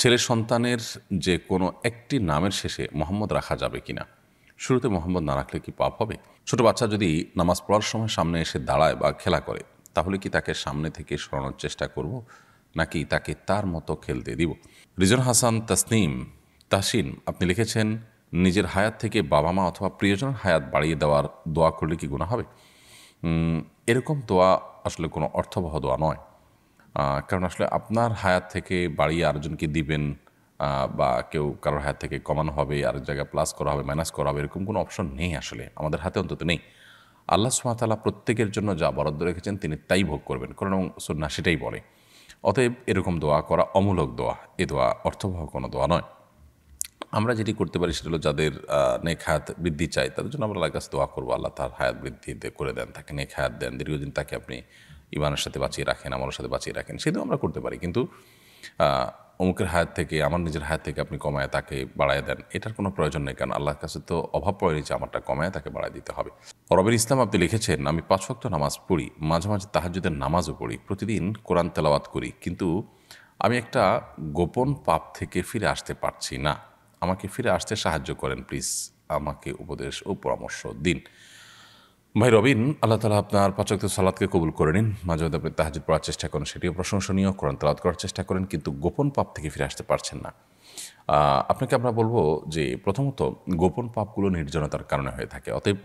ছেলে সন্তানের যে কোনো একটি নামের শেষে মোহাম্মদ রাখা যাবে কি না শুরুতে মোহাম্মদ না রাখলে কি পাপ হবে ছোট বাচ্চা যদি নামাজ পড়ার সময় সামনে এসে দাঁড়ায় বা খেলা করে তাহলে কি তাকে সামনে থেকে সরানোর চেষ্টা করব নাকি তাকে তার মতো খেলতে দিব রিজন হাসান তাসনিম তাসিন আপনি লিখেছেন নিজের হায়াত থেকে বাবা মা অথবা প্রিয়জনের হায়াত বাড়িয়ে দেওয়ার দোয়া করলে কি গুণা হবে এরকম দোয়া আসলে কোনো অর্থবহ দোয়া নয় কারণ আসলে আপনার হায়াত থেকে বাড়িয়ে আরেকজনকে দিবেন বা কেউ কারোর হায়াত থেকে কমানো হবে আরেক জায়গায় প্লাস করা হবে মাইনাস করা হবে এরকম কোনো অপশন নেই আসলে আমাদের হাতে অন্তত নেই আল্লাহ সুমাতালা প্রত্যেকের জন্য যা বরাদ্দ রেখেছেন তিনি তাই ভোগ করবেন কারণ সন্না সেটাই বলে অতএব এরকম দোয়া করা অমূলক দোয়া এ দোয়া অর্থবহ কোনো দোয়া নয় আমরা যেটি করতে পারি সেটা হলো যাদের নেক হায়াত বৃদ্ধি চাই তাদের জন্য আমরা আল্লাহ কাছে দোয়া করবো আল্লাহ তার হায়াত বৃদ্ধি করে দেন তাকে নেক হায়াত দেন দীর্ঘদিন তাকে আপনি ইমানের সাথে বাঁচিয়ে রাখেন আমার সাথে বাঁচিয়ে রাখেন সেটাও আমরা করতে পারি কিন্তু অমুকের হায়াত থেকে আমার নিজের হায়াত থেকে আপনি কমায় তাকে বাড়ায় দেন এটার কোনো প্রয়োজন নেই কারণ আল্লাহর কাছে তো অভাব পড়ে নিচ্ছে আমারটা কমায় তাকে বাড়ায় দিতে হবে রবির ইসলাম আপনি লিখেছেন আমি পাঁচ ভক্ত নামাজ পড়ি মাঝে মাঝে তাহাজুদের নামাজও পড়ি প্রতিদিন কোরআন তেলাওয়াত করি কিন্তু আমি একটা গোপন পাপ থেকে ফিরে আসতে পারছি না আমাকে ফিরে আসতে সাহায্য করেন প্লিজ আমাকে উপদেশ ও পরামর্শ দিন ভাই রবিন আল্লাহ তালা আপনার পাচক সালাদকে কবুল করে নিন মাঝে মধ্যে আপনি তাহাজুদ পড়ার চেষ্টা করেন সেটিও প্রশংসনীয় কোরআন তালাদ করার চেষ্টা করেন কিন্তু গোপন পাপ থেকে ফিরে আসতে পারছেন না আপনাকে আমরা বলবো যে প্রথমত গোপন পাপগুলো নির্জনতার কারণে হয়ে থাকে অতএব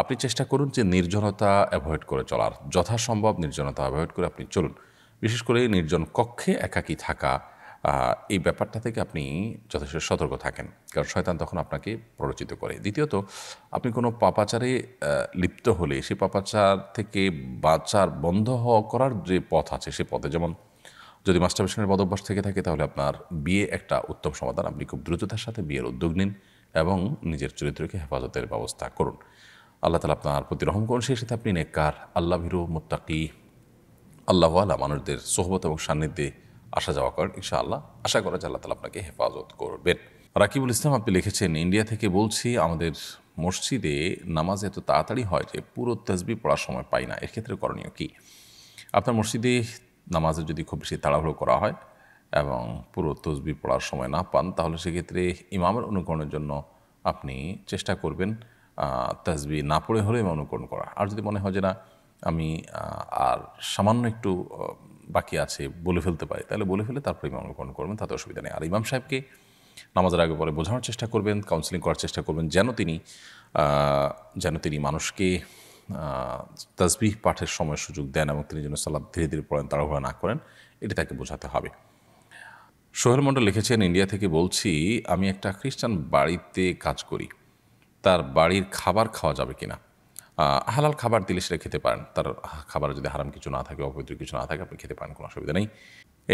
আপনি চেষ্টা করুন যে নির্জনতা অ্যাভয়েড করে চলার যথাসম্ভব নির্জনতা অ্যাভয়েড করে আপনি চলুন বিশেষ করে নির্জন কক্ষে একাকী থাকা এই ব্যাপারটা থেকে আপনি যথেষ্ট সতর্ক থাকেন কারণ শয়তান তখন আপনাকে প্ররোচিত করে দ্বিতীয়ত আপনি কোনো পাপাচারে লিপ্ত হলে সে পাপাচার থেকে বাঁচার বন্ধ হওয়া করার যে পথ আছে সে পথে যেমন যদি মাস্টারবেশনের বদভ্যাস থেকে থাকে তাহলে আপনার বিয়ে একটা উত্তম সমাধান আপনি খুব দ্রুততার সাথে বিয়ের উদ্যোগ নিন এবং নিজের চরিত্রকে হেফাজতের ব্যবস্থা করুন আল্লাহ তালা আপনার প্রতি রহম করুন সেই সাথে আপনি নেককার আল্লাহ ভিরু মোত্তাকি আল্লাহওয়ালা মানুষদের সোহবত এবং সান্নিধ্যে আসা যাওয়া করেন ইনশাআল্লাহ আশা করা যে আল্লাহ তালা আপনাকে হেফাজত করবেন রাকিবুল ইসলাম আপনি লিখেছেন ইন্ডিয়া থেকে বলছি আমাদের মসজিদে নামাজ এত তাড়াতাড়ি হয় যে পুরো তসবি পড়ার সময় পাই না এর ক্ষেত্রে করণীয় কি আপনার মসজিদে নামাজে যদি খুব বেশি তাড়াহুড়ো করা হয় এবং পুরো তসবি পড়ার সময় না পান তাহলে সেক্ষেত্রে ইমামের অনুকরণের জন্য আপনি চেষ্টা করবেন তসবি না পড়ে হলে অনুকরণ করা আর যদি মনে হয় যে না আমি আর সামান্য একটু বাকি আছে বলে ফেলতে পারে তাহলে বলে ফেলে তারপর ইমাম গ্রহণ করবেন তাতে অসুবিধা নেই আর ইমাম সাহেবকে নামাজের আগে পরে বোঝানোর চেষ্টা করবেন কাউন্সিলিং করার চেষ্টা করবেন যেন তিনি যেন তিনি মানুষকে তাজবিহ পাঠের সময় সুযোগ দেন এবং তিনি যেন সালাদ ধীরে ধীরে পড়েন তাড়াহুড়া না করেন এটি তাকে বোঝাতে হবে সোহেল মণ্ডল লিখেছেন ইন্ডিয়া থেকে বলছি আমি একটা খ্রিস্টান বাড়িতে কাজ করি তার বাড়ির খাবার খাওয়া যাবে কিনা হালাল খাবার দিলে সেটা খেতে পারেন তার খাবার যদি হারাম কিছু না থাকে অপবিত্র কিছু না থাকে আপনি খেতে পারেন কোনো অসুবিধা নেই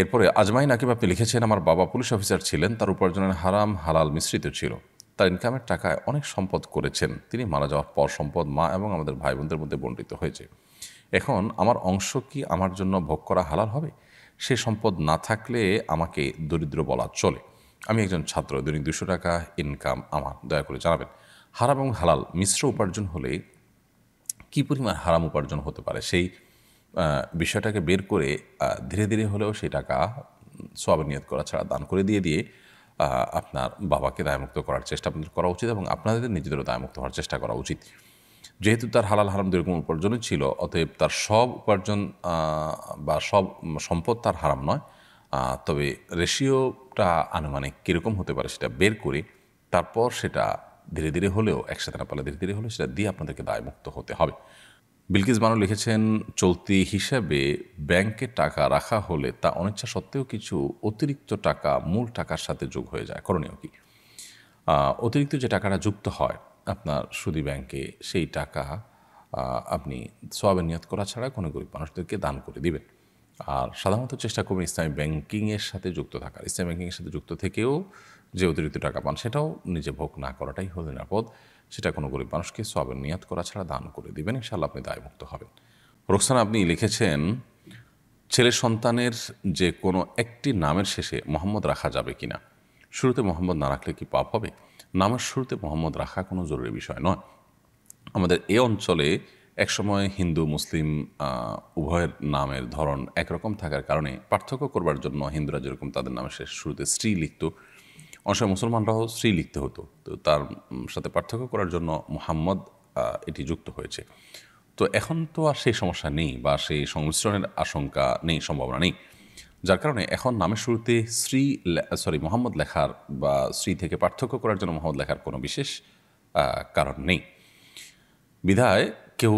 এরপরে আজমাই নাকিব আপনি লিখেছেন আমার বাবা পুলিশ অফিসার ছিলেন তার উপার্জনের হারাম হালাল মিশ্রিত ছিল তার ইনকামের টাকায় অনেক সম্পদ করেছেন তিনি মারা যাওয়ার পর সম্পদ মা এবং আমাদের ভাই বোনদের মধ্যে বণ্টিত হয়েছে এখন আমার অংশ কি আমার জন্য ভোগ করা হালাল হবে সে সম্পদ না থাকলে আমাকে দরিদ্র বলা চলে আমি একজন ছাত্র দৈনিক দুশো টাকা ইনকাম আমার দয়া করে জানাবেন হারাম এবং হালাল মিশ্র উপার্জন হলে কি পরিমাণ হারাম উপার্জন হতে পারে সেই বিষয়টাকে বের করে ধীরে ধীরে হলেও সেই টাকা সব নিয়ত করা ছাড়া দান করে দিয়ে দিয়ে আপনার বাবাকে দায়মুক্ত করার চেষ্টা আপনাদের করা উচিত এবং আপনাদের নিজেদেরও দায়মুক্ত হওয়ার চেষ্টা করা উচিত যেহেতু তার হালাল হারাম রকম উপার্জনই ছিল অতএব তার সব উপার্জন বা সব সম্পদ তার হারাম নয় তবে রেশিওটা আনুমানিক কীরকম হতে পারে সেটা বের করে তারপর সেটা ধীরে ধীরে হলেও একসাথে না পারলে ধীরে ধীরে হলেও সেটা দিয়ে আপনাদেরকে দায়মুক্ত হতে হবে বিলকিস বানু লিখেছেন চলতি হিসাবে ব্যাংকে টাকা রাখা হলে তা অনিচ্ছা সত্ত্বেও কিছু অতিরিক্ত টাকা মূল টাকার সাথে যোগ হয়ে যায় করণীয় কি অতিরিক্ত যে টাকাটা যুক্ত হয় আপনার সুদী ব্যাংকে সেই টাকা আপনি সোয়াবের নিয়ত করা ছাড়া কোনো গরিব মানুষদেরকে দান করে দিবেন আর সাধারণত চেষ্টা করবেন ইসলামী ব্যাংকিংয়ের সাথে যুক্ত থাকার ইসলামী ব্যাংকিংয়ের সাথে যুক্ত থেকেও যে অতিরিক্ত টাকা পান সেটাও নিজে ভোগ না করাটাই হল নিরাপদ সেটা কোনো গরিব মানুষকে সবের নিয়াত করা ছাড়া দান করে দেবেন ইনশাল্লাহ আপনি দায়মুক্ত হবেন রোকসানা আপনি লিখেছেন ছেলে সন্তানের যে কোনো একটি নামের শেষে মোহাম্মদ রাখা যাবে কি না শুরুতে মোহাম্মদ না রাখলে কি পাপ হবে নামের শুরুতে মোহাম্মদ রাখা কোনো জরুরি বিষয় নয় আমাদের এ অঞ্চলে একসময় হিন্দু মুসলিম উভয়ের নামের ধরন একরকম থাকার কারণে পার্থক্য করবার জন্য হিন্দুরা যেরকম তাদের নামের শেষ শুরুতে স্ত্রী লিখত অনেক মুসলমানরাও স্ত্রী লিখতে হতো তো তার সাথে পার্থক্য করার জন্য মোহাম্মদ এটি যুক্ত হয়েছে তো এখন তো আর সেই সমস্যা নেই বা সেই সংমিশ্রণের আশঙ্কা নেই সম্ভাবনা নেই যার কারণে এখন নামের শুরুতে শ্রী সরি মোহাম্মদ লেখার বা শ্রী থেকে পার্থক্য করার জন্য মোহাম্মদ লেখার কোনো বিশেষ কারণ নেই বিধায় কেউ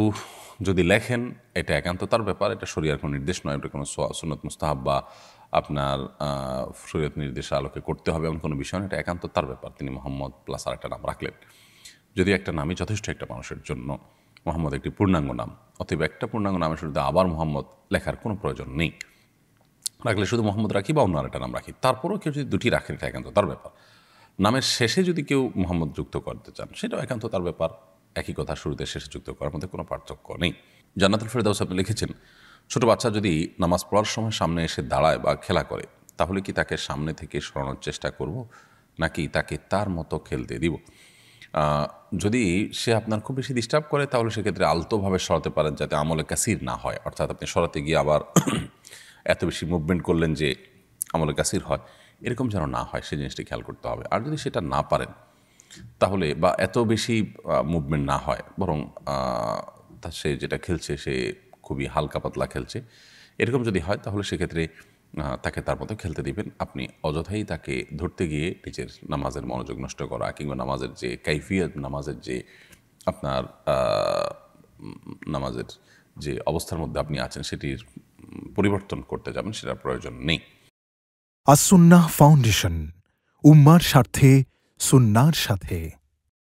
যদি লেখেন এটা একান্ত তার ব্যাপার এটা শরিয়ার কোনো নির্দেশ নয় এটা কোনো সুনত মুস্তাহাব বা আপনার শরীয়ত নির্দেশ আলোকে করতে হবে এমন কোনো বিষয় এটা একান্ত তার ব্যাপার তিনি মোহাম্মদ প্লাস আর একটা নাম রাখলেন যদি একটা নামই যথেষ্ট একটা মানুষের জন্য মোহাম্মদ একটি পূর্ণাঙ্গ নাম অতএব একটা পূর্ণাঙ্গ নামের শুরুতে আবার মোহাম্মদ লেখার কোনো প্রয়োজন নেই রাখলে শুধু মোহাম্মদ রাখি বা অন্য একটা নাম রাখি তারপরেও কেউ যদি দুটি রাখেন এটা একান্ত তার ব্যাপার নামের শেষে যদি কেউ মোহাম্মদ যুক্ত করতে চান সেটাও একান্ত তার ব্যাপার একই কথা শুরুতে শেষে যুক্ত করার মধ্যে কোনো পার্থক্য নেই জান্নাতুল ফেরদাউস আপনি লিখেছেন ছোট বাচ্চা যদি নামাজ পড়ার সময় সামনে এসে দাঁড়ায় বা খেলা করে তাহলে কি তাকে সামনে থেকে সরানোর চেষ্টা করব নাকি তাকে তার মতো খেলতে দিব যদি সে আপনার খুব বেশি ডিস্টার্ব করে তাহলে সেক্ষেত্রে আলতোভাবে সরাতে পারেন যাতে আমলে কাসির না হয় অর্থাৎ আপনি সরাতে গিয়ে আবার এত বেশি মুভমেন্ট করলেন যে আমলে কাসির হয় এরকম যেন না হয় সেই জিনিসটি খেয়াল করতে হবে আর যদি সেটা না পারেন তাহলে বা এত বেশি মুভমেন্ট না হয় বরং তা সে যেটা খেলছে সে খুবই হালকা পাতলা খেলছে এরকম যদি হয় তাহলে সেক্ষেত্রে তাকে তার মতো খেলতে দিবেন আপনি অযথাই তাকে ধরতে গিয়ে নিজের নামাজের মনোযোগ নষ্ট করা কিংবা নামাজের যে কাইফিয়ত নামাজের যে আপনার নামাজের যে অবস্থার মধ্যে আপনি আছেন সেটির পরিবর্তন করতে যাবেন সেটার প্রয়োজন নেই আসুন্না ফাউন্ডেশন উম্মার স্বার্থে सुन्नार साथे